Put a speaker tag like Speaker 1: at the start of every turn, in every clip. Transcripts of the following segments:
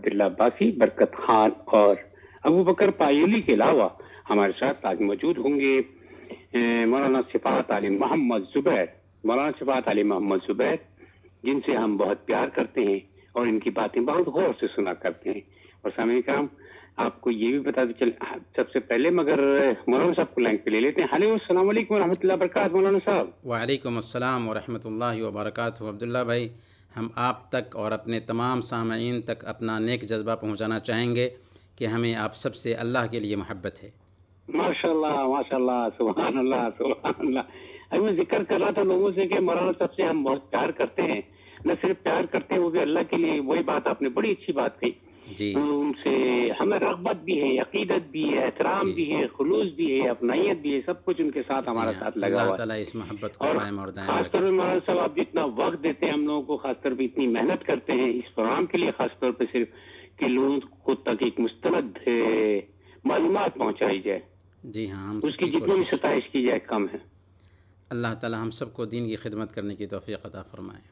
Speaker 1: अब्दुल्ला बासी बरकत खान और अबू बकर पायली के अलावा हमारे साथ आज मौजूद होंगे मौलाना सिफात अली मोहम्मद जुबैर मौलाना सिफात अली मोहम्मद जुबैर जिनसे हम बहुत प्यार करते हैं और इनकी बातें बहुत गौर से सुना करते हैं और सामने काम आपको ये भी बता दो चल हाँ, सबसे पहले मगर मौलाना साहब को लाइन पे ले लेते हैं हेलो अस्सलाम वरक मौलाना साहब
Speaker 2: वालेकुम अस्सलाम व रहमतुल्लाहि अब्दुल्ला भाई हम आप तक और अपने तमाम सामीन तक अपना नेक जज्बा पहुँचाना चाहेंगे कि हमें आप सबसे अल्लाह के लिए मोहब्बत
Speaker 1: है माशाल्लाह माशा अभी मैं जिक्र कर रहा था लोगों से कि मौलाना साहब से हम बहुत प्यार करते हैं न सिर्फ प्यार करते हैं वो भी अल्लाह के लिए वही बात आपने बड़ी अच्छी बात कही जी तो उनसे हमें रगबत भी है यकीदत भी है एहतराम भी है खलूस भी है अपनाइत भी है सब कुछ उनके साथ हमारा हाँ, साथ लगा हुआ
Speaker 2: है इस मोहब्बत को और खासतौर
Speaker 1: पर मौलाना साहब आप जितना वक्त देते हैं हम लोगों को खासतौर पर इतनी मेहनत करते हैं इस प्रोग्राम के लिए खासतौर पर सिर्फ कि लोगों को तक एक मुस्तरद मालूम पहुँचाई जाए
Speaker 2: जी हाँ हम उसकी जितनी भी सतश की जाए कम है अल्लाह ताला हम सबको दीन की खिदमत करने की तोफ़ी अता फ़रमाए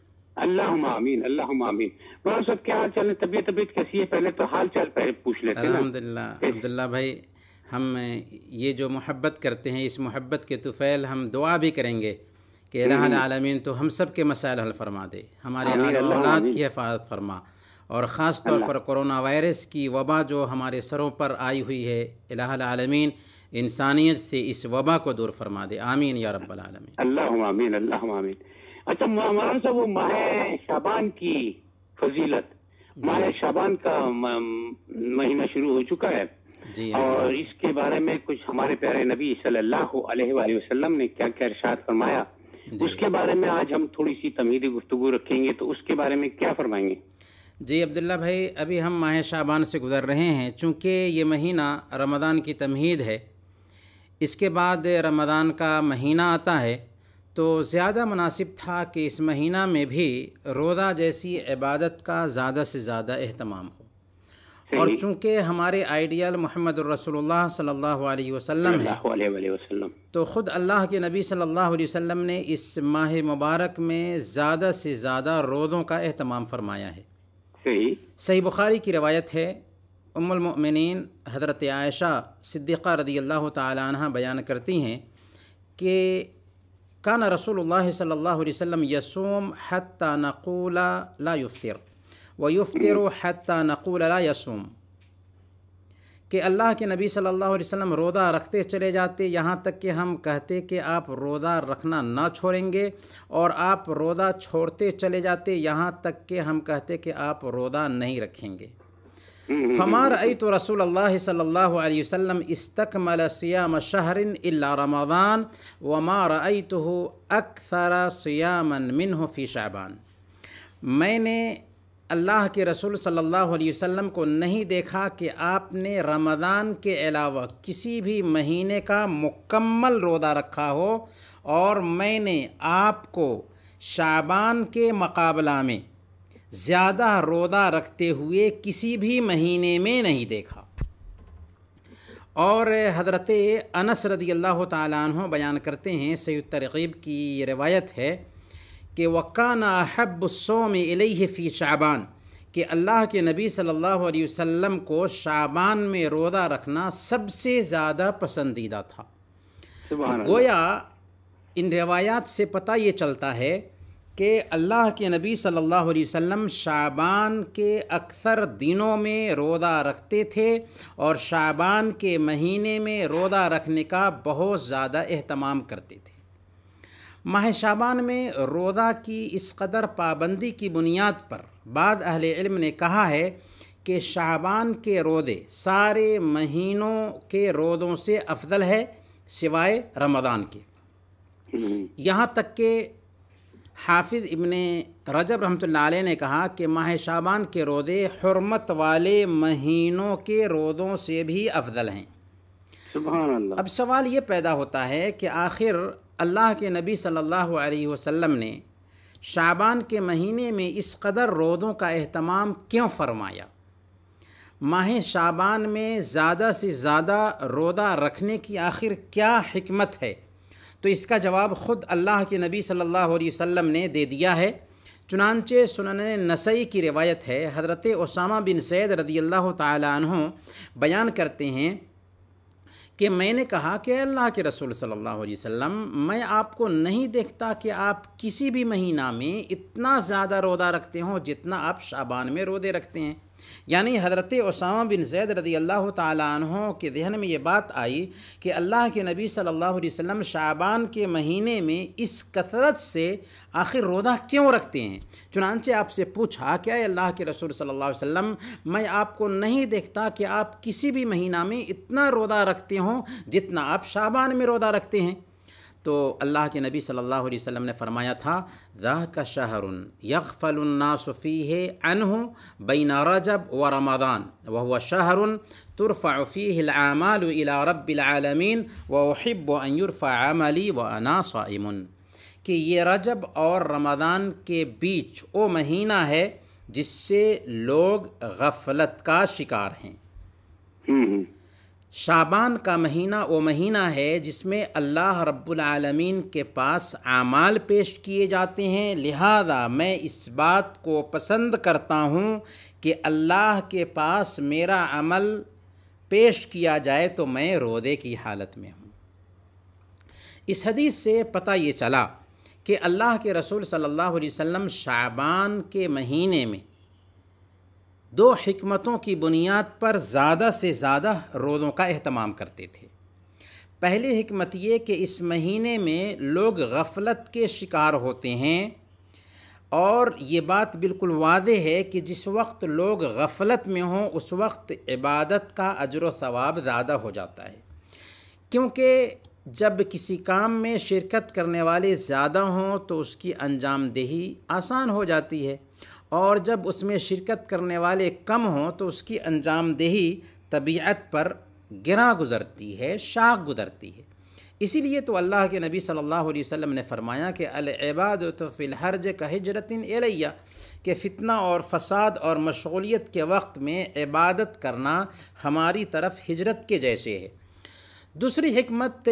Speaker 2: अल्लाह
Speaker 1: आमीन अल्लाह आमीन मौलाना सब क्या हाल चाल है तबीयत तबीयत कैसी है पहले तो हाल चाल पहले
Speaker 2: पूछ लेते हैं अलहमदिल्ला अब्दुल्ला भाई हम ये जो मोहब्बत करते हैं इस मोहब्बत के तुफ़ैल हम दुआ भी करेंगे कि हम्म, रहन हम्म। आलमीन तो हम सब के मसाइल हल फरमा दे हमारे औलाद की हिफाजत फरमा और ख़ास तौर पर कोरोना वायरस की वबा जो हमारे सरों पर आई हुई है आलमीन इंसानियत से इस वबा को दूर फरमा दे आमीन या रब्बल आलमीन
Speaker 1: अल्लाह आमीन अल्लाह आमीन अच्छा मौलाना साहब वो माह शाबान की फजीलत माह शाबान का महीना शुरू हो चुका है जी और इसके बारे में कुछ हमारे प्यारे नबी सल्लल्लाहु अलैहि वसल्लम ने क्या क्या इरशाद फरमाया उसके बारे में आज हम थोड़ी सी तमीदी गुफ्तु रखेंगे तो उसके बारे में क्या फरमाएंगे जी
Speaker 2: अब्दुल्ला भाई अभी हम माह शाबान से गुज़र रहे हैं चूँकि ये महीना रमदान की तमहीद है इसके बाद रमदान का महीना आता है तो ज़्यादा मुनासिब था कि इस महीना में भी रोज़ा जैसी इबादत का ज़्यादा से ज़्यादा अहतमाम हो और चूँकि हमारे आइडियल मोहम्मद रसोल्ला सल्ला वसम
Speaker 1: है
Speaker 2: तो ख़ुद अल्लाह के नबी सल्ह वसम ने इस माह मुबारक में ज़्यादा से ज़्यादा रोज़ों का अहतमाम फरमाया
Speaker 1: है
Speaker 2: सही बुखारी की रवायत है उम्मिन हज़रत आयशा सिद्दीक़ा रदी अल्लाह तह बयान करती हैं कि कान الله صلى الله عليه وسلم يصوم حتى نقول لا يفطر ويفطر حتى نقول لا يصوم कि अल्लाह के नबी सल्लल्लाहु अलैहि वसल्लम रोज़ा रखते चले जाते यहाँ तक कि हम कहते कि आप रोज़ा रखना ना छोड़ेंगे और आप रोज़ा छोड़ते चले जाते यहाँ तक कि हम कहते कि आप रोज़ा नहीं रखेंगे
Speaker 1: फमा रई
Speaker 2: तो रसूल अल्लाह सल्लल्लाहु अलैहि वसल्लम इस्तकमल सियाम शहरिन इल्ला रमदान वमा रई तो अक्सर सियामन मिन फ़ी शाबान मैंने अल्लाह के रसूल सल्लल्लाहु अलैहि वसल्लम को नहीं देखा कि आपने रमज़ान के अलावा किसी भी महीने का मुकम्मल रोदा रखा हो और मैंने आपको शाबान के मकाबला में ज़्यादा रोदा रखते हुए किसी भी महीने में नहीं देखा और हज़रत अनस रदी अल्लाह तु बयान करते हैं सैद तरकीब की रवायत है कि वक़ाना हब्बसोम फ़ी शाबान कि अल्लाह के नबी सल्लल्लाहु अलैहि वसल्लम को शाबान में रोदा रखना सबसे ज़्यादा पसंदीदा था गोया इन रवायात से पता ये चलता है कि अल्लाह के नबी सल्लल्लाहु अलैहि वसल्लम शाबान के अक्सर दिनों में रोदा रखते थे और शाबान के महीने में रोदा रखने का बहुत ज़्यादा अहतमाम करते थे माह शाबान में रोदा की इस कदर पाबंदी की बुनियाद पर बाद अहले इल्म ने कहा है कि शाबान के रोदे सारे महीनों के रोदों से अफजल है सिवाय रमदान के हम्म। यहाँ तक के हाफिज़ इबन रजब रहमतुल्लाह ने कहा कि माह शाबान के रोज़े हरमत वाले महीनों के रोज़ों से भी अफजल हैं अब सवाल ये पैदा होता है कि आखिर अल्लाह के नबी सल्लल्लाहु अलैहि वसल्लम ने शाबान के महीने में इस कदर रोज़ों का अहतमाम क्यों फरमाया माह शाबान में ज़्यादा से ज़्यादा रोदा रखने की आखिर क्या हमत है तो इसका जवाब ख़ुद अल्लाह के नबी सल्लल्लाहु अलैहि वसल्लम ने दे दिया है चुनानचे सुनन नसई की रिवायत है हज़रत उसामा बिन सैद रदी अल्लाह तहों बयान करते हैं कि मैंने कहा कि अल्लाह के रसूल सल्लल्लाहु अलैहि वसल्लम मैं आपको नहीं देखता कि आप किसी भी महीना में इतना ज़्यादा रोदा रखते हों जितना आप शाबान में रोदे रखते हैं यानी हज़रत उसामा बिन जैद रदी अल्लाह तहों के जहन में ये बात आई कि अल्लाह के नबी सल्लल्लाहु अलैहि वसल्लम शाबान के महीने में इस कसरत से आखिर रोज़ा क्यों रखते हैं चुनानचे आपसे पूछा क्या अल्लाह के रसूल सल्लल्लाहु अलैहि वसल्लम मैं आपको नहीं देखता कि आप किसी भी महीना में इतना रोज़ा रखते हों जितना आप शाबान में रोज़ा रखते हैं तो अल्लाह के नबी सल्लल्लाहु अलैहि वसल्लम ने फरमाया था रा का शहर यकफ़लनासफ़ी है अनहु बीना रजब व रमदान वह व शहरुन तुरफ़ी हिलआमाल रबालमीन वहब व अना कि ये रजब और रमदान के बीच वो महीना है जिससे लोग गफलत का शिकार हैं हम्म, हम्म। शाबान का महीना वो महीना है जिसमें अल्लाह रब्बुल आलमीन के पास आमाल पेश किए जाते हैं लिहाजा मैं इस बात को पसंद करता हूँ कि अल्लाह के पास मेरा अमल पेश किया जाए तो मैं रोदे की हालत में हूँ इस हदीस से पता ये चला कि अल्लाह के रसूल सल्लल्लाहु अलैहि वसल्लम शाबान के महीने में दो हमतों की बुनियाद पर ज़्यादा से ज़्यादा रोज़ों का अहतमाम करते थे पहली हमत ये कि इस महीने में लोग गफलत के शिकार होते हैं और ये बात बिल्कुल वाज है कि जिस वक्त लोग गफलत में हों उस वक्त इबादत का अजर वाब ज़्यादा हो जाता है क्योंकि जब किसी काम में शिरकत करने वाले ज़्यादा हों तो उसकी अनजामदेही आसान हो जाती है और जब उसमें शिरकत करने वाले कम हों तो उसकी अंजामदेही तबीयत पर गिरा गुज़रती है शाख गुज़रती है इसीलिए तो अल्लाह के नबी सल्लल्लाहु अलैहि वसल्लम ने फरमाया कि अलबाद तो फ़िलहरज कहजरतिन एलैया कि फ़ितना और फसाद और मशगूलियत के वक्त में इबादत करना हमारी तरफ हिजरत के जैसे है दूसरी हमत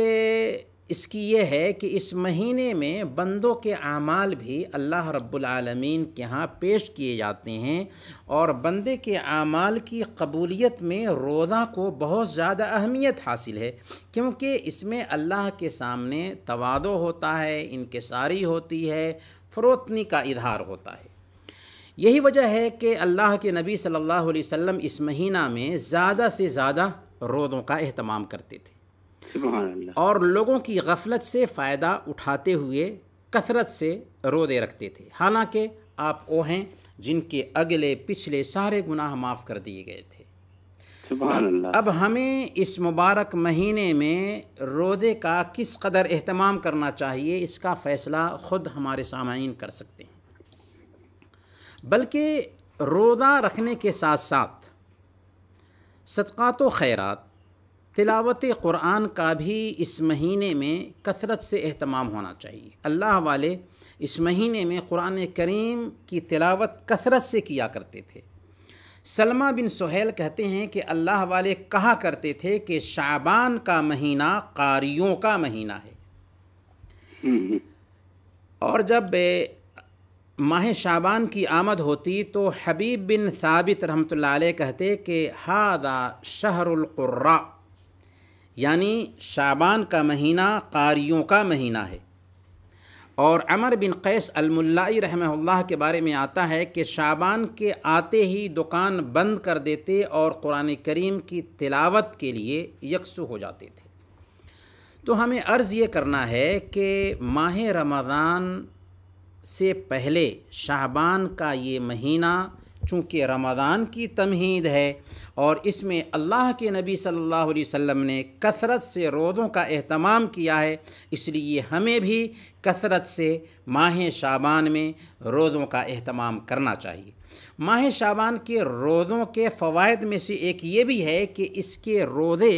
Speaker 2: इसकी यह है कि इस महीने में बंदों के अमाल भी अल्लाह रब्बुलआलमीन के यहाँ पेश किए जाते हैं और बंदे के अमाल की कबूलियत में रोज़ा को बहुत ज़्यादा अहमियत हासिल है क्योंकि इसमें अल्लाह के सामने तवादो होता है इनकसारी होती है फरोतनी का इधार होता है यही वजह है कि अल्लाह के नबी सल्लल्लाहु अलैहि वसल्लम इस महीना में ज़्यादा से ज़्यादा रोज़ों का अहतमाम करते थे और लोगों की गफलत से फ़ायदा उठाते हुए कसरत से रोदे रखते थे हालांकि आप वो हैं जिनके अगले पिछले सारे गुनाह माफ़ कर दिए गए थे अब हमें इस मुबारक महीने में रोदे का किस कदर अहतमाम करना चाहिए इसका फ़ैसला ख़ुद हमारे सामाइन कर सकते हैं बल्कि रोदा रखने के साथ साथ सदक़ात खैरात तिलावत कुरान का भी इस महीने में कसरत से अहतमाम होना चाहिए अल्लाह वाले इस महीने में कुरान करीम की तिलावत कसरत से किया करते थे सलमा बिन सहेल कहते हैं कि अल्लाह वाले कहा करते थे कि शाबान का महीना कारियों का महीना
Speaker 1: है
Speaker 2: और जब माह शाबान की आमद होती तो हबीब बिन साबित रहमत कहते कि हादा शहरुल्कुर्रा यानी शाबान का महीना कारियों का महीना है और अमर बिन कैस अलमुल्लाई रहमल्ला के बारे में आता है कि शाबान के आते ही दुकान बंद कर देते और क़ुरान करीम की तिलावत के लिए यकसु हो जाते थे तो हमें अर्ज़ ये करना है कि माह रमज़ान से पहले शाहबान का ये महीना चूँकि रमज़ान की तमहीद है और इसमें अल्लाह के नबी सल्लल्लाहु अलैहि वसल्लम ने कसरत से रोज़ों का अहतमाम किया है इसलिए हमें भी कसरत से माह शाबान में रोज़ों का अहतमाम करना चाहिए माह शाबान के रोज़ों के फ़वाद में से एक ये भी है कि इसके रोज़े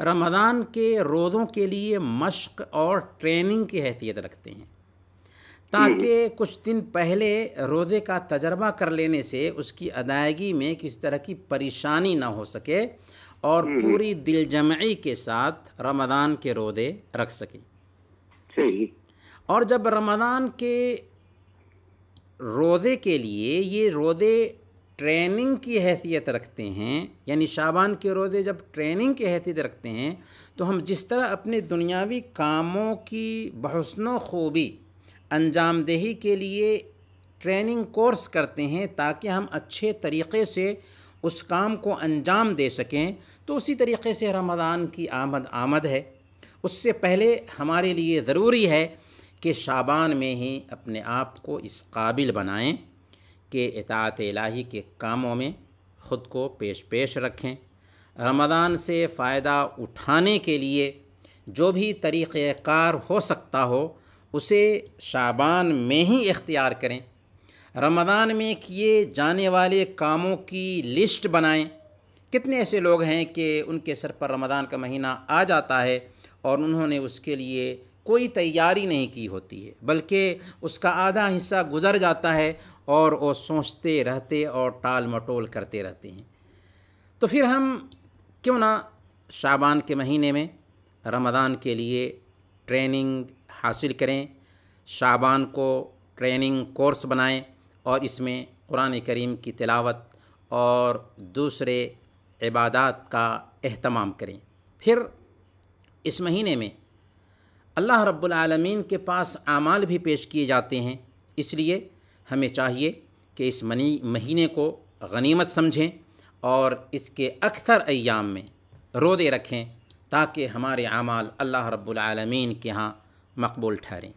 Speaker 2: रमज़ान के रोज़ों के लिए मश्क और ट्रेनिंग की हैसियत रखते हैं ताकि हम्म। कुछ दिन पहले रोज़े का तजर्बा कर लेने से उसकी अदायगी में किसी तरह की परेशानी ना हो सके और हम्म। पूरी दिलजमी के साथ रमदान के रोदे रख सकें और जब रमदान के रोदे के लिए ये रोदे ट्रेनिंग की हैसियत रखते हैं यानी शाबान के रोज़े जब ट्रेनिंग की हैसियत रखते हैं तो हम जिस तरह अपने दुनियावी कामों की बहसन खूबी अंजामदेही के लिए ट्रेनिंग कोर्स करते हैं ताकि हम अच्छे तरीक़े से उस काम को अंजाम दे सकें तो उसी तरीक़े से रमज़ान की आमद आमद है उससे पहले हमारे लिए ज़रूरी है कि शाबान में ही अपने आप को इस काबिल बनाएं कि इतात इलाही के कामों में ख़ुद को पेश पेश रखें रमज़ान से फ़ायदा उठाने के लिए जो भी तरीक़ार हो सकता हो उसे शाबान में ही इख्तियार करें रमदान में किए जाने वाले कामों की लिस्ट बनाएं कितने ऐसे लोग हैं कि उनके सर पर रमदान का महीना आ जाता है और उन्होंने उसके लिए कोई तैयारी नहीं की होती है बल्कि उसका आधा हिस्सा गुजर जाता है और वो सोचते रहते और टाल मटोल करते रहते हैं तो फिर हम क्यों ना शाबान के महीने में रमदान के लिए ट्रेनिंग हासिल करें शाबान को ट्रेनिंग कोर्स बनाएं और इसमें कुरान करीम की तिलावत और दूसरे इबादत का अहतमाम करें फिर इस महीने में अल्लाह रब्बुल आलमीन के पास आमाल भी पेश किए जाते हैं इसलिए हमें चाहिए कि इस मनी महीने को गनीमत समझें और इसके अक्सर अयाम में रोदे रखें ताकि हमारे आमाल अल्लाह रब्बुल आलमीन के यहाँ मकबूल ठहरें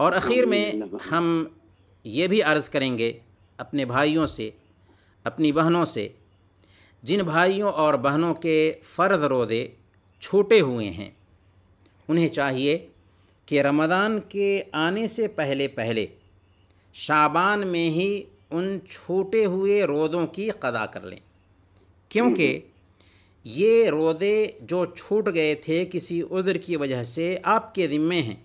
Speaker 2: और आखिर में हम ये भी अर्ज़ करेंगे अपने भाइयों से अपनी बहनों से जिन भाइयों और बहनों के फ़र्ज रोज़े छूटे हुए हैं उन्हें चाहिए कि रमज़ान के आने से पहले पहले शाबान में ही उन छूटे हुए रोज़ों की कदा कर लें क्योंकि ये रोज़े जो छूट गए थे किसी उज़र की वजह से आपके ज़िम्मे हैं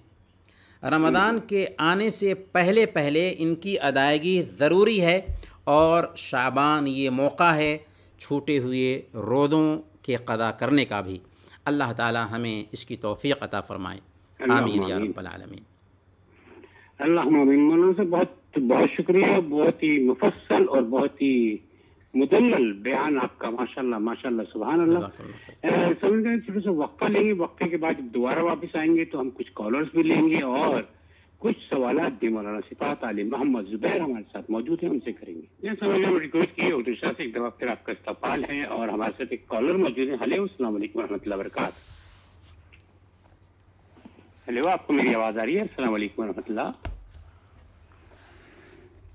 Speaker 2: रमदान के आने से पहले पहले इनकी अदायगी ज़रूरी है और शाबान ये मौका है छूटे हुए रोदों के कदा करने का भी अल्लाह ताला हमें इसकी तौफीक अता फरमाए आमीन या
Speaker 1: अल्लाह मौलाना से बहुत बहुत शुक्रिया बहुत ही मुफसल और बहुत ही मुदम्मल बयान आपका माशाल्लाह माशाल्लाह सुबहान अल्लाह हैं छोटे सिर्फ वक्फा लेंगे वक्फे के बाद दोबारा वापस आएंगे तो हम कुछ कॉलर्स भी लेंगे और कुछ सवाल भी मौलाना सिफात आली मोहम्मद जुबैर हमारे साथ मौजूद है उनसे करेंगे रिक्वेस्ट की उर्दू शाह से एक दफा फिर आपका इस्तफाल है और हमारे साथ एक कॉलर मौजूद है हेलो असलम वरहमल वरक हेलो आपको मेरी आवाज़ आ रही है असल वरहमल्ला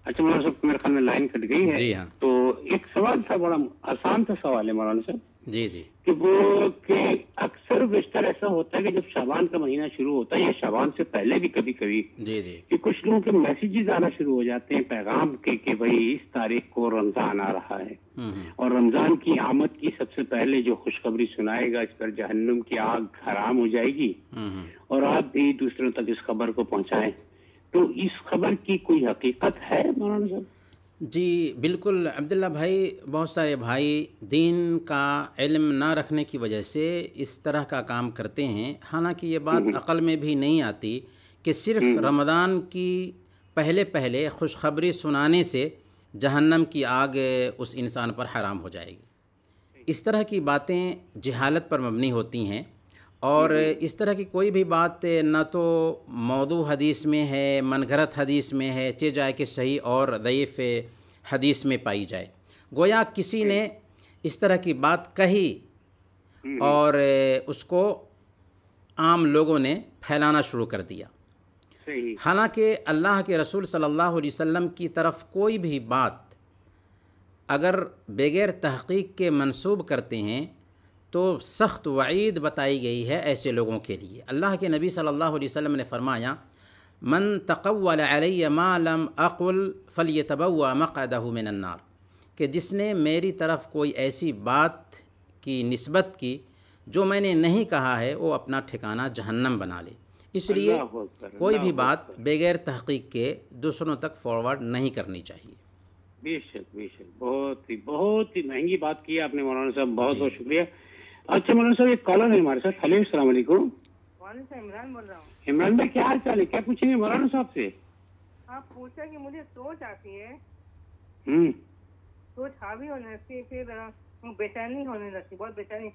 Speaker 1: अच्छा मौलाना साहब मेरे ख्याल में लाइन कट गई है जी हाँ तो एक सवाल था बड़ा आसान सा सवाल है मौलाना साहब जी जी कि वो कि अक्सर बिस्तर ऐसा होता है कि जब शाबान का महीना शुरू होता है या शाबान से पहले भी कभी कभी जी जी कि कुछ लोगों के मैसेजेस आना शुरू हो जाते हैं पैगाम के कि भाई इस तारीख को रमजान आ रहा है हम्म, हम्म। और रमजान की आमद की सबसे पहले जो खुशखबरी सुनाएगा इस पर जहन्नुम की आग हराम हो जाएगी हम्म, और आप भी दूसरों तक इस खबर को पहुंचाएं तो इस खबर की कोई हकीकत है मौलाना साहब जी बिल्कुल अब्दुल्ला
Speaker 2: भाई बहुत सारे भाई दीन का इल्म ना रखने की वजह से इस तरह का काम करते हैं हालांकि ये बात अकल में भी नहीं आती कि सिर्फ रमदान की पहले पहले खुशखबरी सुनाने से जहन्नम की आग उस इंसान पर हराम हो जाएगी इस तरह की बातें जहालत पर मबनी होती हैं और इस तरह की कोई भी बात न तो मौदू हदीस में है मनगरत हदीस में है चे जाए कि सही और दैफ़ हदीस में पाई जाए गोया किसी ने इस तरह की बात कही हम्म। और उसको आम लोगों ने फैलाना शुरू कर दिया हालांकि अल्लाह के रसूल सल्लल्लाहु अलैहि वसल्लम की तरफ कोई भी बात अगर बग़ैर तहकीक के मंसूब करते हैं तो सख्त वईद बताई गई है ऐसे लोगों के लिए अल्लाह के नबी सल्लल्लाहु अलैहि वसल्लम ने फरमाया मन तकवल मालम अकुल फल तब मकदह मिनन्नार कि जिसने मेरी तरफ़ कोई ऐसी बात की नस्बत की जो मैंने नहीं कहा है वो अपना ठिकाना जहन्नम बना ले इसलिए कोई भी बात बगैर तहकीक के दूसरों तक फॉरवर्ड नहीं करनी चाहिए
Speaker 1: बेशक बेशक बहुत ही बहुत ही महंगी बात की आपने मौलाना साहब बहुत बहुत शुक्रिया अच्छा मौलाना सर एक कॉलर है हमारे साथ हेलो सलाम वालेकुम इमरान बोल रहा हूँ
Speaker 2: इमरान भाई क्या हाल चाल है
Speaker 1: क्या पूछेंगे मौलाना साहब ऐसी आप पूछा की मुझे सोच आती है हम्म। सोच हावी होने लगती है फिर बेचैनी होने लगती बहुत बेचैनी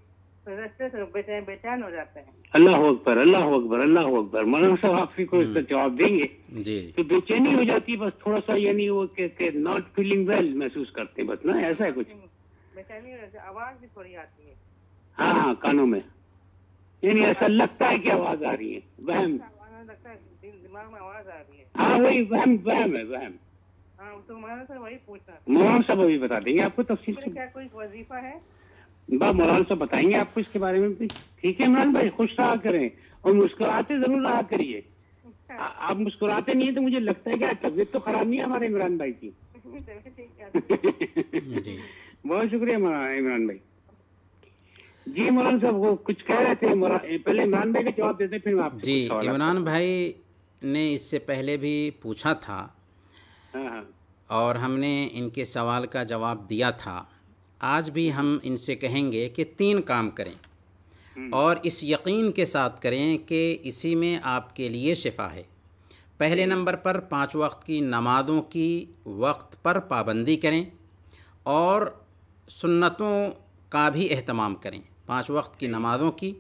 Speaker 1: अल्लाह अकबर अल्लाह अकबर अल्लाह अकबर मौलाना साहब आपकी को हम्म। इसका जवाब देंगे जी तो बेचैनी हो जाती है बस थोड़ा सा यानी वो के नॉट फीलिंग वेल महसूस करते हैं बस ना ऐसा है कुछ बेचैनी आवाज भी थोड़ी आती है हाँ हाँ कानों में यानी ऐसा लगता है कि आवाज आ रही है वहम हाँ वही वहम वहम है वहम हाँ, तो साहब अभी बता देंगे आपको तफसील से क्या कोई वजीफा है बा साहब बताएंगे आपको इसके बारे में भी ठीक है इमरान भाई खुश रहा करें और मुस्कुराते जरूर रहा करिए अच्छा। आप मुस्कुराते नहीं है तो मुझे लगता है कि तबीयत तो खराब नहीं है हमारे इमरान भाई की बहुत शुक्रिया इमरान भाई जी मौलाना साहब वो कुछ कह रहे थे पहले इमरान भाई का जवाब देते फिर मैं आपसे
Speaker 2: जी इमरान भाई ने इससे पहले भी पूछा था हाँ, हाँ। और हमने इनके सवाल का जवाब दिया था आज भी हम इनसे कहेंगे कि तीन काम करें हम्म। और इस यकीन के साथ करें कि इसी में आपके लिए शिफा है पहले नंबर पर पाँच वक्त की नमाज़ों की वक्त पर पाबंदी करें और सुन्नतों का भी अहतमाम करें पाँच वक्त की नमाज़ों की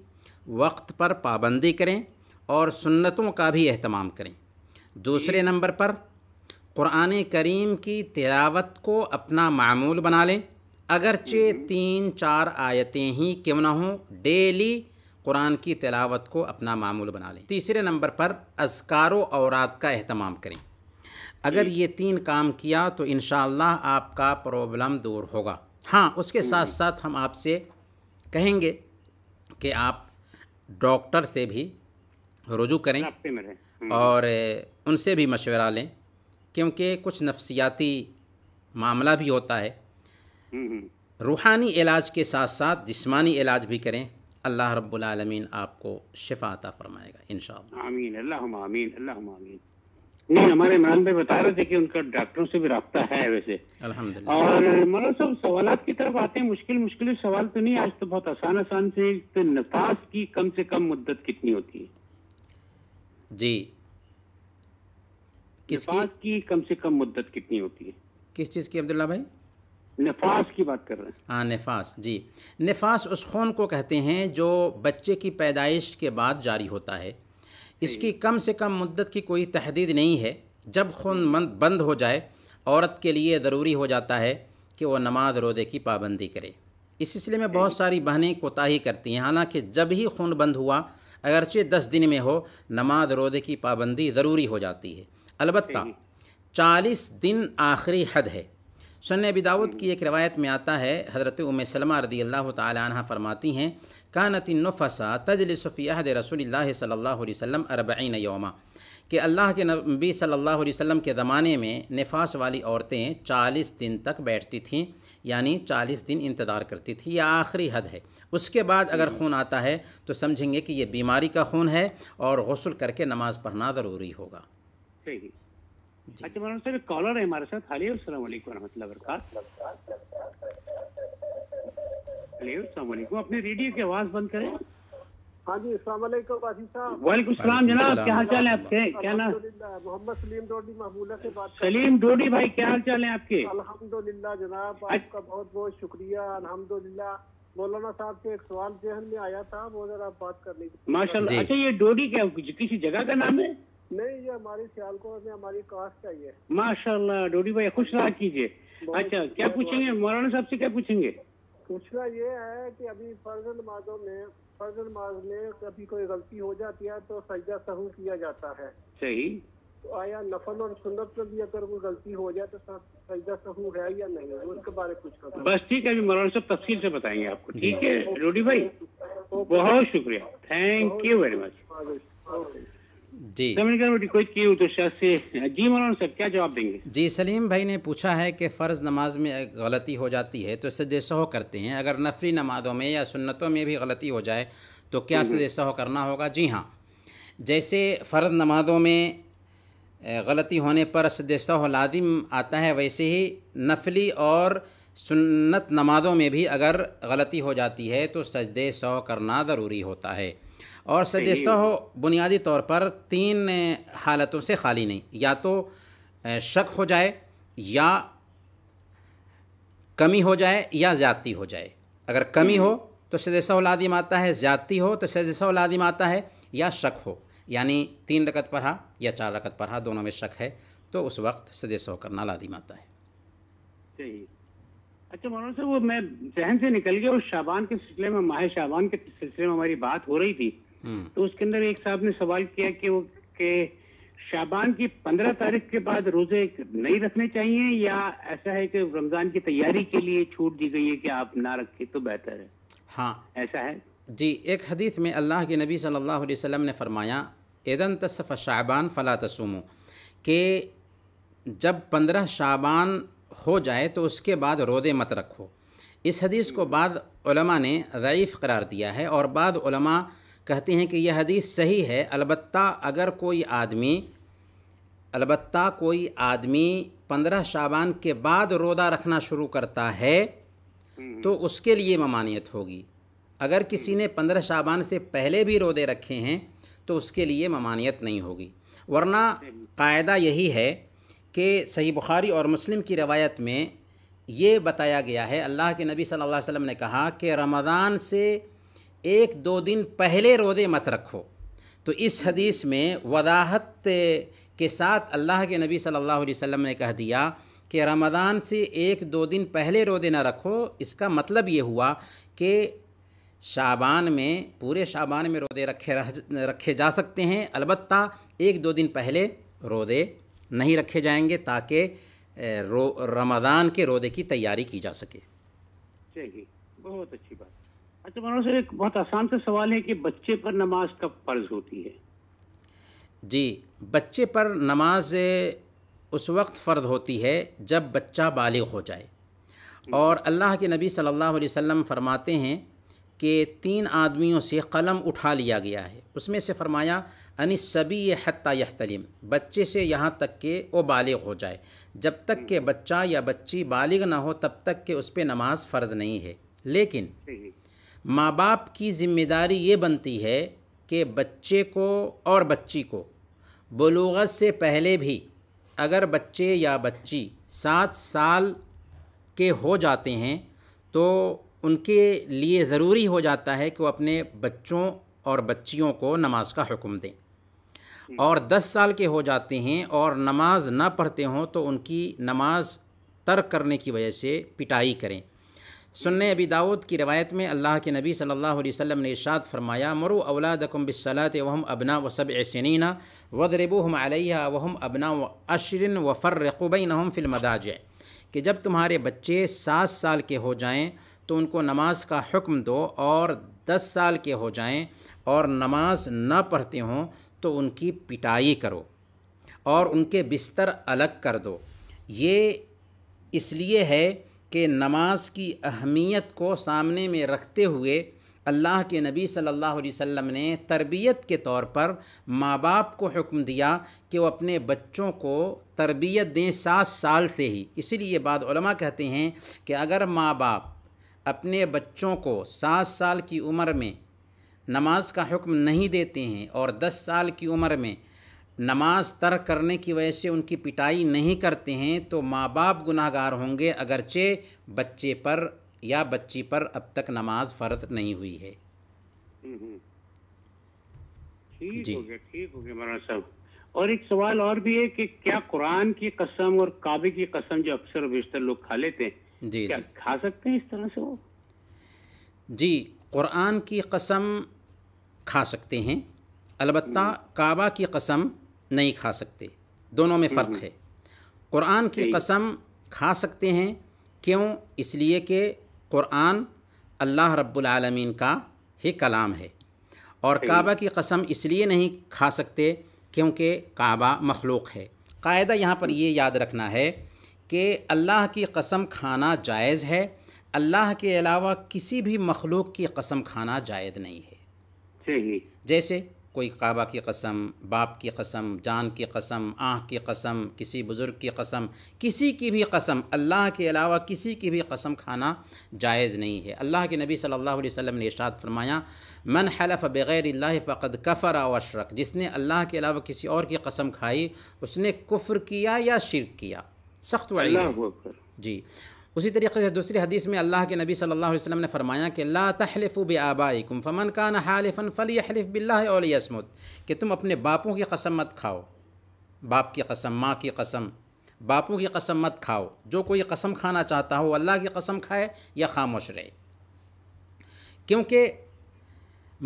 Speaker 2: वक्त पर पाबंदी करें और सुन्नतों का भी अहतमाम करें दूसरे नंबर पर क़ुरान करीम की तिलावत को अपना मामूल बना लें अगरचे तीन चार आयतें ही क्यों ना हों डेली कुरान की तिलावत को अपना मामूल बना लें तीसरे नंबर पर अजकार औरत का अहतमाम करें अगर ये तीन काम किया तो इन आपका प्रॉब्लम दूर होगा हाँ उसके साथ साथ हम आपसे कहेंगे कि आप डॉक्टर से भी रुजू करें हम्म। और उनसे भी मशवरा लें क्योंकि कुछ नफ्सियाती मामला भी होता है हम्म, हम्म। रूहानी इलाज के साथ साथ जिस्मानी इलाज भी करें अल्लाह रब्बुल आलमीन आपको शिफा अता फरमाएगा इन
Speaker 1: आमीन अल्लाह आमीन अल्लाह आमीन
Speaker 2: नहीं हमारे इमरान भाई बता रहे थे कि
Speaker 1: उनका डॉक्टरों से भी रबता है वैसे और मतलब सब सवाल की तरफ आते हैं मुश्किल मुश्किल सवाल तो नहीं आज तो बहुत आसान आसान से तो नफास की कम से कम मुद्दत कितनी होती है जी किस की कम से कम मुद्दत कितनी होती है किस चीज़ की अब्दुल्ला भाई नफास की बात कर रहे हैं
Speaker 2: हाँ नफास जी नफास उस खून को कहते हैं जो बच्चे की पैदाइश के बाद जारी होता है इसकी कम से कम मुद्दत की कोई तहदीद नहीं है जब खून मंद बंद हो जाए औरत के लिए ज़रूरी हो जाता है कि वह नमाज रोज़े की पाबंदी करे इस सिलसिले में बहुत सारी बहनें कोताही करती हैं हालांकि जब ही खून बंद हुआ अगरचे दस दिन में हो नमाज रोज़े की पाबंदी ज़रूरी हो जाती है अलबत् चालीस दिन आखिरी हद है सुन अबी दाऊद की एक रवायत में आता है हज़रत उम सलमा रदी अल्लाह तह फरमाती हैं कानत नफ़सा सफ़ियाद रसोल्ला सल्ला वसम अरबीन योमा कि अल्लाह के नबी सल्लल्लाहु अलैहि वसल्लम के ज़माने में नफास वाली औरतें 40 दिन तक बैठती थीं यानी 40 दिन इंतज़ार करती थी यह आखिरी हद है उसके बाद अगर खून आता है तो समझेंगे कि यह बीमारी का खून है और गसल करके नमाज़ पढ़ना ज़रूरी होगा
Speaker 1: अच्छा मौलाना साहब कॉलर है हमारे साथ हेलो असलम वरहमल वरक हेलो अपने रेडियो की आवाज़ बंद करें हाँ जी अलैक्म वासी साहब वालेकुम सलाम जनाब क्या हाल है आपके क्या नाम मोहम्मद सलीम डोडी महमूला से बात सलीम डोडी भाई क्या हाल चाल है आपके अल्हम्दुलिल्लाह जनाब अच्छा। आपका बहुत बहुत शुक्रिया अल्हम्दुलिल्लाह मौलाना साहब के एक सवाल जहन में आया था वो जरा बात करनी थी माशा अच्छा ये डोडी क्या किसी जगह का नाम है नहीं ये हमारे सियालकोट में हमारी कास्ट का ये माशाल्लाह डोडी भाई खुश रहा कीजिए अच्छा क्या पूछेंगे मौलाना साहब से क्या पूछेंगे पूछना ये है कि अभी फर्ज नमाजों में फर्ज नमाज में कभी कोई गलती हो जाती है तो सजदा सहू किया जाता है सही तो आया नफल और सुन्नत में भी अगर कोई गलती हो जाए तो सजदा सहू है या नहीं है उसके बारे में कुछ कर बस ठीक है अभी मौलाना साहब तफसील से बताएंगे आपको ठीक है रोडी भाई बहुत शुक्रिया थैंक यू वेरी मच जी तो की तो से जी मौलाना साहब क्या जवाब देंगे जी सलीम भाई
Speaker 2: ने पूछा है कि फ़र्ज़ नमाज में गलती हो जाती है तो सद सहो करते हैं अगर नफरी नमाजों में या सुन्नतों में भी गलती हो जाए तो क्या सद सहो करना होगा जी हाँ जैसे फ़र्ज नमाजों में गलती होने पर सद सहो लादिम आता है वैसे ही नफली और सुन्नत नमाजों में भी अगर गलती हो जाती है तो सजदे सौ करना ज़रूरी होता है और सजेस्ता हो बुनियादी तौर पर तीन हालतों से खाली नहीं या तो शक हो जाए या कमी हो जाए या ज़्यादती हो जाए अगर कमी हम्म। हो तो सजेसा उलादिम आता है ज़्यादती हो तो सजेसा उलादिम आता है या शक हो यानी तीन रकत पढ़ा या चार रकत पढ़ा दोनों में शक है तो उस वक्त सजेसा करना लादिम आता है
Speaker 1: अच्छा मोहन साहब वो मैं जहन से निकल गया उस शाबान के सिलसिले में माह शाबान के सिलसिले में हमारी बात हो रही थी हम्म। तो उसके अंदर एक साहब ने सवाल किया कि वो के शाबान की पंद्रह तारीख के बाद रोजे नहीं रखने चाहिए या ऐसा है कि रमजान की तैयारी के लिए छूट दी गई है कि आप ना रखें तो बेहतर है हाँ ऐसा है
Speaker 2: जी एक हदीस में अल्लाह के नबी सल्लल्लाहु अलैहि वसल्लम ने फरमाया एदन तसफ़ शाबान फ़ला तसुमो कि जब पंद्रह शाबान हो जाए तो उसके बाद रोज़े मत रखो इस हदीस को बाद ने रईफ़ करार दिया है और बाद कहते हैं कि यह हदीस सही है अलबत् अगर कोई आदमी अलबत् कोई आदमी पंद्रह शाबान के बाद रोदा रखना शुरू करता है हम्म। तो उसके लिए ममानियत होगी अगर किसी ने पंद्रह शाबान से पहले भी रोदे रखे हैं तो उसके लिए ममानियत नहीं होगी वरना कायदा यही है कि सही बुखारी और मुस्लिम की रवायत में ये बताया गया है अल्लाह के नबी सल्लल्लाहु अलैहि वसल्लम ने कहा कि रमज़ान से एक दो दिन पहले रोज़े मत रखो तो इस हदीस में वदाहत के साथ अल्लाह के नबी सल्लल्लाहु अलैहि वसल्लम ने कह दिया कि रमज़ान से एक दो दिन पहले रोज़े ना रखो इसका मतलब ये हुआ कि शाबान में पूरे शाबान में रोज़े रखे रह, रखे जा सकते हैं अलबत् एक दो दिन पहले रोज़े नहीं रखे जाएंगे ताकि रो रमज़ान के रोज़े की तैयारी की जा
Speaker 1: सके बहुत अच्छी बात अच्छा तो मनोज सर एक बहुत आसान सा सवाल है कि बच्चे पर नमाज कब फ़र्ज़ होती है जी बच्चे पर नमाज
Speaker 2: उस वक्त फ़र्ज होती है जब बच्चा बालिग हो जाए और अल्लाह के नबी सल्लल्लाहु अलैहि वसल्लम फरमाते हैं कि तीन आदमियों से कलम उठा लिया गया है उसमें से फरमाया अन सभी यह यहतलीम बच्चे से यहाँ तक के वो बालिग हो जाए जब तक के बच्चा या बच्ची बालिग ना हो तब तक के उस पर नमाज फ़र्ज़ नहीं है लेकिन माँ बाप की ज़िम्मेदारी ये बनती है कि बच्चे को और बच्ची को बलूगत से पहले भी अगर बच्चे या बच्ची सात साल के हो जाते हैं तो उनके लिए ज़रूरी हो जाता है कि वो अपने बच्चों और बच्चियों को नमाज का हुक्म दें हम्म। और दस साल के हो जाते हैं और नमाज ना पढ़ते हों तो उनकी नमाज तर्क करने की वजह से पिटाई करें सुन अबी दाऊद की रवायत में अल्लाह के नबी सल्लल्लाहु अलैहि वसल्लम ने इशाद फरमाया मरु अवलादकुम बिसलात वहम अबना व सब सनीना वदरबू हम अलैया वहम अबना व अशरिन व फ़र्रक़ुबैन फिल फिल्मदाज कि जब तुम्हारे बच्चे सात साल के हो जाएं तो उनको नमाज का हुक्म दो और दस साल के हो जाएं और नमाज न पढ़ते हों तो उनकी पिटाई करो और उनके बिस्तर अलग कर दो ये इसलिए है कि नमाज की अहमियत को सामने में रखते हुए अल्लाह के नबी सल्लल्लाहु अलैहि वसल्लम ने तरबियत के तौर पर माँ बाप को हुक्म दिया कि वो अपने बच्चों को तरबियत दें सात साल से ही इसीलिए बाद उलमा कहते हैं कि अगर माँ बाप अपने बच्चों को सात साल की उम्र में नमाज का हुक्म नहीं देते हैं और दस साल की उम्र में नमाज तर करने की वजह से उनकी पिटाई नहीं करते हैं तो माँ बाप गुनाहगार होंगे अगरचे बच्चे पर या बच्ची पर अब तक नमाज फ़र्ज नहीं हुई है
Speaker 1: ठीक हो गया ठीक हो गया साहब और एक सवाल और भी है कि क्या कुरान की कसम और काबे की कसम जो अक्सर बेशतर लोग खा लेते हैं जी क्या जी। खा सकते
Speaker 2: हैं इस तरह से वो जी कुरान की कसम खा सकते हैं अलबत्ता हम्म। काबा की कसम नहीं खा सकते दोनों में फ़र्क है कुरान की कसम खा सकते हैं क्यों इसलिए कि कुरान अल्लाह रब्बुल आलमीन का ही कलाम है और काबा की कसम इसलिए नहीं खा सकते क्योंकि काबा मखलूक है कायदा यहाँ पर ये याद रखना है कि अल्लाह की कसम खाना जायज़ है अल्लाह के अलावा किसी भी मखलूक की कसम खाना जायज़ नहीं है जैसे कोई काबा की कसम बाप की कसम जान की कसम आँख की कसम किसी बुज़ुर्ग की कसम किसी की भी कसम अल्लाह के अलावा किसी की भी कसम खाना जायज़ नहीं है अल्लाह के नबी सल्लल्लाहु अलैहि वसल्लम ने इशाद फरमाया मन हलफ बग़ैर फ़कद कफ़र अशरक जिसने अल्लाह के अलावा किसी और की कसम खाई उसने कुफ़्र किया या शिरक किया सख्त वाली जी उसी तरीके से दूसरी हदीस में अल्लाह के नबी सल्लल्लाहु अलैहि वसल्लम ने फरमाया कि ला तहलफ़ु बे आबाईकुम फ़मन कान हालफ़न फ़ली हलफ़ बिल्लासमत कि तुम अपने बापों की कसम मत खाओ बाप की कसम माँ की कसम बापों की कसम मत खाओ जो कोई कसम खाना चाहता हो अल्लाह की कसम खाए या खामोश रहे क्योंकि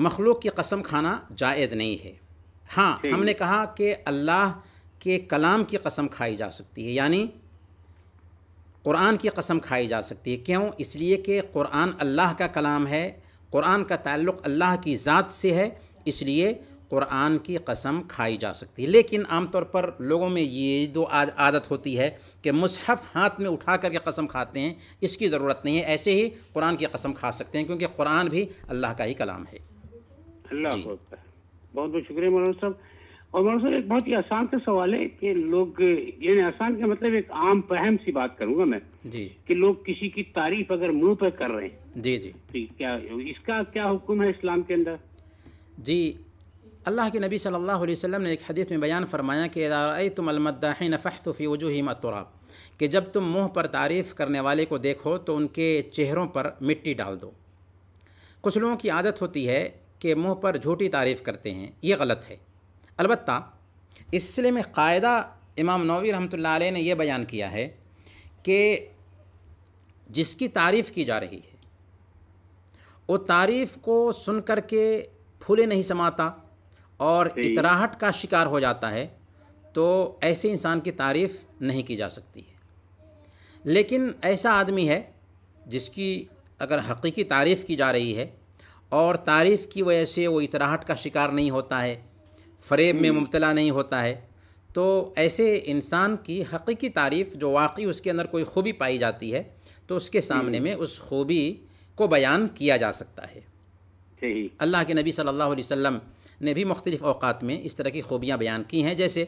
Speaker 2: मखलूक की कसम खाना जायद नहीं है हाँ हमने कहा कि अल्लाह के कलाम की कसम खाई जा सकती है यानी कुरान की कसम खाई जा सकती है क्यों इसलिए कि कुरान अल्लाह का कलाम है कुरान का ताल्लुक़ अल्लाह की ज़ात से है इसलिए कुरान की कसम खाई जा सकती है लेकिन आमतौर पर लोगों में ये दो आदत होती है कि मुसहफ़ हाथ में उठा करके कसम खाते हैं इसकी ज़रूरत नहीं है ऐसे ही कुरान की कसम खा सकते हैं क्योंकि कुरान भी अल्लाह का ही कलाम है
Speaker 1: अल्लाह बहुत बहुत शुक्रिया मौलाना साहब और मौलाना एक बहुत ही आसान से सवाल है कि लोग यानी आसान का मतलब एक आम पहम सी बात करूंगा मैं जी कि लोग किसी की तारीफ अगर मुंह पर कर रहे हैं जी जी तो क्या इसका क्या हुक्म है इस्लाम के अंदर
Speaker 2: जी अल्लाह के नबी सल्लल्लाहु अलैहि वसल्लम ने एक हदीस में बयान फरमाया कि तुम अलमदाहिन फ़हतफ़ी वजूहिम तुराब कि जब तुम मुंह पर तारीफ़ करने वाले को देखो तो उनके चेहरों पर मिट्टी डाल दो कुछ लोगों की आदत होती है कि मुंह पर झूठी तारीफ़ करते हैं ये गलत है अलबत् इस सिले में कायदा इमाम नवी रहमत ने यह बयान किया है कि जिसकी तारीफ़ की जा रही है वो तारीफ़ को सुन कर के फूले नहीं समाता और इतराहट का शिकार हो जाता है तो ऐसे इंसान की तारीफ़ नहीं की जा सकती है लेकिन ऐसा आदमी है जिसकी अगर हकीकी तारीफ़ की जा रही है और तारीफ़ की वजह से वो इतराहट का शिकार नहीं होता है फरेब में मुबतला नहीं होता है तो ऐसे इंसान की हकीकी तारीफ़ जो वाकई उसके अंदर कोई खूबी पाई जाती है तो उसके सामने हम्म। में उस खूबी को बयान किया जा सकता है अल्लाह के नबी सल्लल्लाहु अलैहि वसल्लम ने भी मुख्तलिफ़ अवात में इस तरह की खूबियाँ बयान की हैं जैसे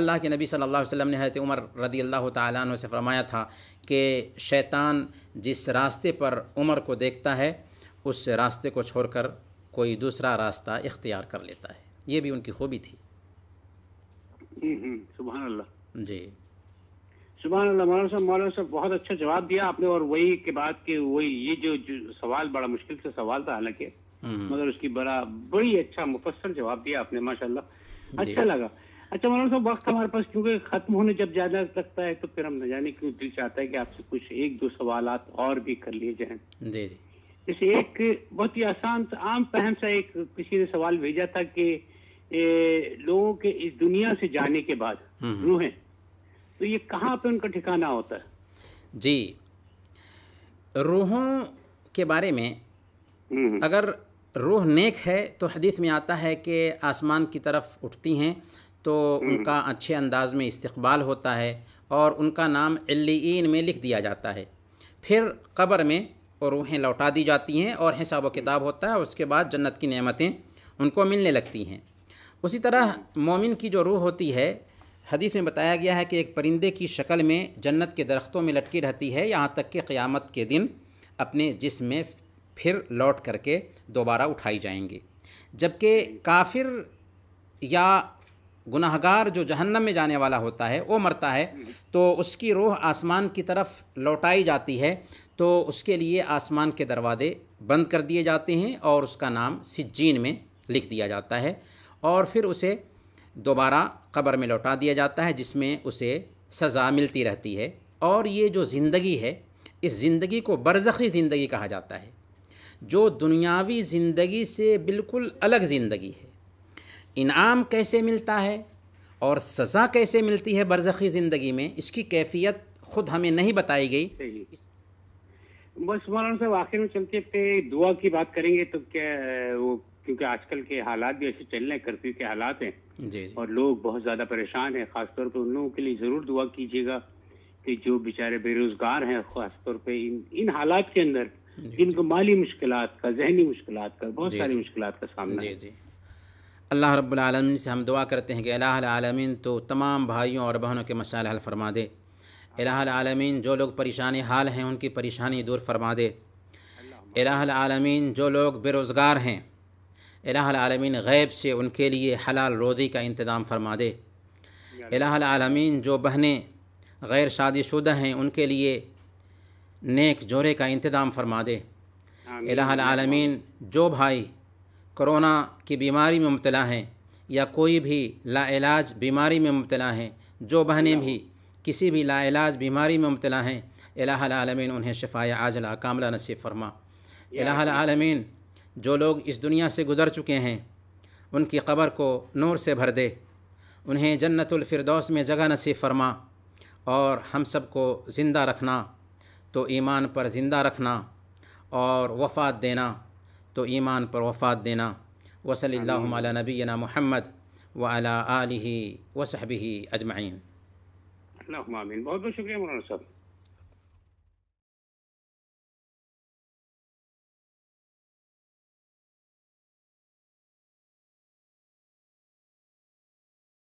Speaker 2: अल्लाह के नबी सल्लल्लाहु अलैहि वसल्लम ने हज़रत उमर रदी अल्लाह तु से फरमाया था कि शैतान जिस रास्ते पर उमर को देखता है उस रास्ते को छोड़कर कोई दूसरा रास्ता इख्तियार कर लेता है ये भी उनकी खूबी थी
Speaker 1: हम्म, हम्म, सुबह अल्लाह जी सुबह अल्लाह मौलाना साहब मौलाना साहब बहुत अच्छा जवाब दिया आपने और वही के बाद के वही ये जो, जो सवाल बड़ा मुश्किल से सवाल था हालांकि हम्म, मगर उसकी बड़ा बड़ी अच्छा मुफस्सल जवाब दिया आपने माशाल्लाह अच्छा लगा अच्छा मौलाना साहब वक्त हमारे पास क्योंकि खत्म होने जब ज्यादा लगता है तो फिर हम न जाने क्यों दिल चाहता है कि आपसे कुछ एक दो सवाल और भी कर लिए जाए जैसे एक बहुत ही आसान आम पहन सा एक किसी ने सवाल भेजा था कि ए, लोगों के इस दुनिया से जाने के बाद हम्म, हम्म। रूहें तो ये कहाँ पे उनका ठिकाना होता है
Speaker 2: जी रूहों के बारे में हम्म, अगर रूह नेक है तो हदीस में आता है कि आसमान की तरफ उठती हैं तो उनका अच्छे अंदाज में इस्तबाल होता है और उनका नाम इल्लीन में लिख दिया जाता है फिर कब्र में और रूहें लौटा दी जाती हैं और हिसाब व किताब होता है उसके बाद जन्नत की नेमतें उनको मिलने लगती हैं उसी तरह मोमिन की जो रूह होती है हदीस में बताया गया है कि एक परिंदे की शक्ल में जन्नत के दरख्तों में लटकी रहती है यहाँ तक कि क़्यामत के दिन अपने जिसम में फिर लौट करके दोबारा उठाई जाएंगी जबकि काफिर या गुनाहगार जो जहन्नम में जाने वाला होता है वो मरता है तो उसकी रूह आसमान की तरफ लौटाई जाती है तो उसके लिए आसमान के दरवाजे बंद कर दिए जाते हैं और उसका नाम सिज्जीन में लिख दिया जाता है और फिर उसे दोबारा कब्र में लौटा दिया जाता है जिसमें उसे सज़ा मिलती रहती है और ये जो ज़िंदगी है इस ज़िंदगी को बरज़ी ज़िंदगी कहा जाता है जो दुनियावी ज़िंदगी से बिल्कुल अलग ज़िंदगी है इनाम कैसे मिलता है और सज़ा कैसे मिलती है बरज़ी ज़िंदगी में इसकी कैफियत खुद हमें नहीं बताई गई
Speaker 1: बस मौलाना साहब आखिर में चलते पे दुआ की बात करेंगे तो क्या वो क्योंकि आजकल के हालात भी ऐसे चल रहे हैं कर्फ्यू के हालात हैं जी जी। और लोग बहुत ज़्यादा परेशान हैं ख़ासतौर पर उन लोगों के लिए ज़रूर दुआ कीजिएगा कि जो बेचारे बेरोज़गार हैं ख़ासतौर पर इन इन हालात के अंदर जिनको माली मुश्किल का जहनी मुश्किल का बहुत सारी मुश्किल का सामना जी जी
Speaker 2: अल्लाह रब्लमिन से हम दुआ करते हैं कि अलामीन तो तमाम भाइयों और बहनों के मसाइल हल फरमा दे अलामिन जो लोग परेशानी हाल हैं उनकी परेशानी दूर फरमा दे अलामिन जो लोग बेरोज़गार हैं आलमीन गैब से उनके लिए हलाल रोज़ी का इंतज़ाम फरमा दे आलमीन जो बहनें गैर शादीशुदा हैं उनके लिए नेक जोरे का इंतज़ाम फरमा दे आलमीन जो भाई कोरोना की बीमारी में मुबला हैं या कोई भी लाइलाज बीमारी में मुबला हैं जो बहनें भी किसी भी लाइलाज बीमारी में मुबला हैं आलमीन उन्हें शफाया आजला कामला नसीब फरमा आलमीन जो लोग इस दुनिया से गुज़र चुके हैं उनकी खबर को नूर से भर दे उन्हें जन्नतफरदौस में जगह नसीब फरमा और हम सब को ज़िंदा रखना तो ईमान पर ज़िंदा रखना और वफ़ात देना तो ईमान पर वफ़ात देना वसल्ला नबीना महमद आलि वसहबी अजमाइन
Speaker 1: बहुत बहुत शुक्रिया मौलाना साहब